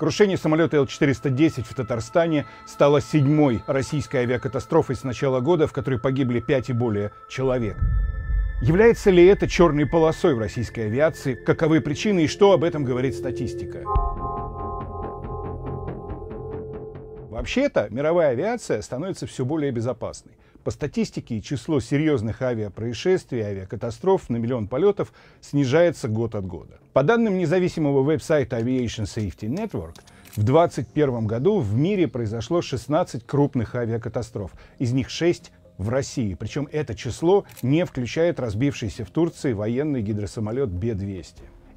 Крушение самолета Л-410 в Татарстане стало седьмой российской авиакатастрофой с начала года, в которой погибли пять и более человек. Является ли это черной полосой в российской авиации? Каковы причины и что об этом говорит статистика? Вообще-то мировая авиация становится все более безопасной. По статистике, число серьезных авиапроисшествий и авиакатастроф на миллион полетов снижается год от года. По данным независимого веб-сайта Aviation Safety Network, в 2021 году в мире произошло 16 крупных авиакатастроф, из них 6 в России. Причем это число не включает разбившийся в Турции военный гидросамолет Б-200.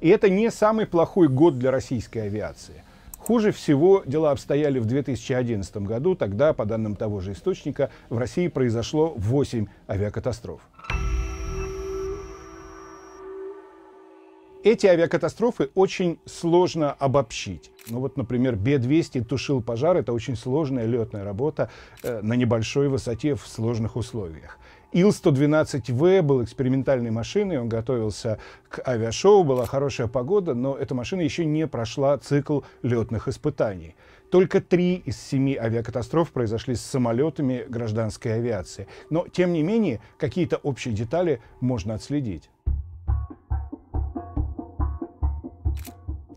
И это не самый плохой год для российской авиации – Хуже всего дела обстояли в 2011 году. Тогда, по данным того же источника, в России произошло 8 авиакатастроф. Эти авиакатастрофы очень сложно обобщить. Ну вот, например, Б-200 тушил пожар. Это очень сложная летная работа э, на небольшой высоте в сложных условиях. Ил-112В был экспериментальной машиной, он готовился к авиашоу, была хорошая погода, но эта машина еще не прошла цикл летных испытаний. Только три из семи авиакатастроф произошли с самолетами гражданской авиации. Но, тем не менее, какие-то общие детали можно отследить.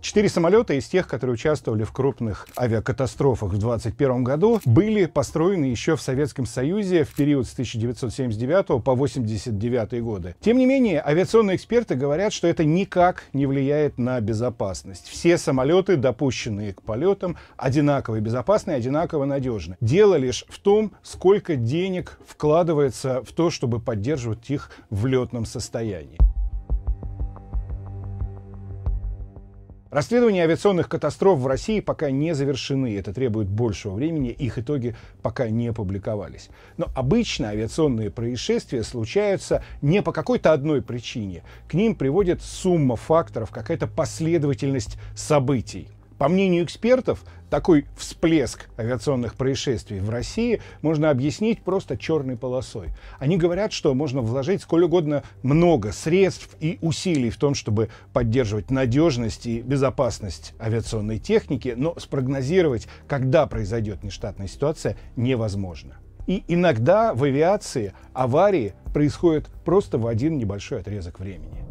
Четыре самолета из тех, которые участвовали в крупных авиакатастрофах в 2021 году, были построены еще в Советском Союзе в период с 1979 по 1989 годы. Тем не менее, авиационные эксперты говорят, что это никак не влияет на безопасность. Все самолеты, допущенные к полетам, одинаково безопасны и одинаково надежны. Дело лишь в том, сколько денег вкладывается в то, чтобы поддерживать их в летном состоянии. Расследования авиационных катастроф в России пока не завершены, это требует большего времени, их итоги пока не опубликовались. Но обычно авиационные происшествия случаются не по какой-то одной причине, к ним приводит сумма факторов, какая-то последовательность событий. По мнению экспертов, такой всплеск авиационных происшествий в России можно объяснить просто черной полосой. Они говорят, что можно вложить сколь угодно много средств и усилий в том, чтобы поддерживать надежность и безопасность авиационной техники, но спрогнозировать, когда произойдет нештатная ситуация, невозможно. И иногда в авиации аварии происходят просто в один небольшой отрезок времени.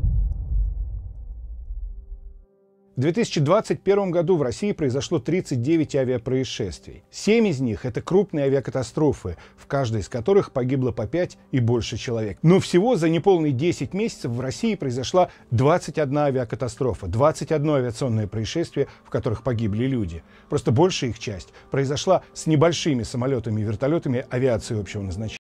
В 2021 году в России произошло 39 авиапроисшествий. Семь из них — это крупные авиакатастрофы, в каждой из которых погибло по 5 и больше человек. Но всего за неполные 10 месяцев в России произошла 21 авиакатастрофа, 21 авиационное происшествие, в которых погибли люди. Просто большая их часть произошла с небольшими самолетами и вертолетами авиации общего назначения.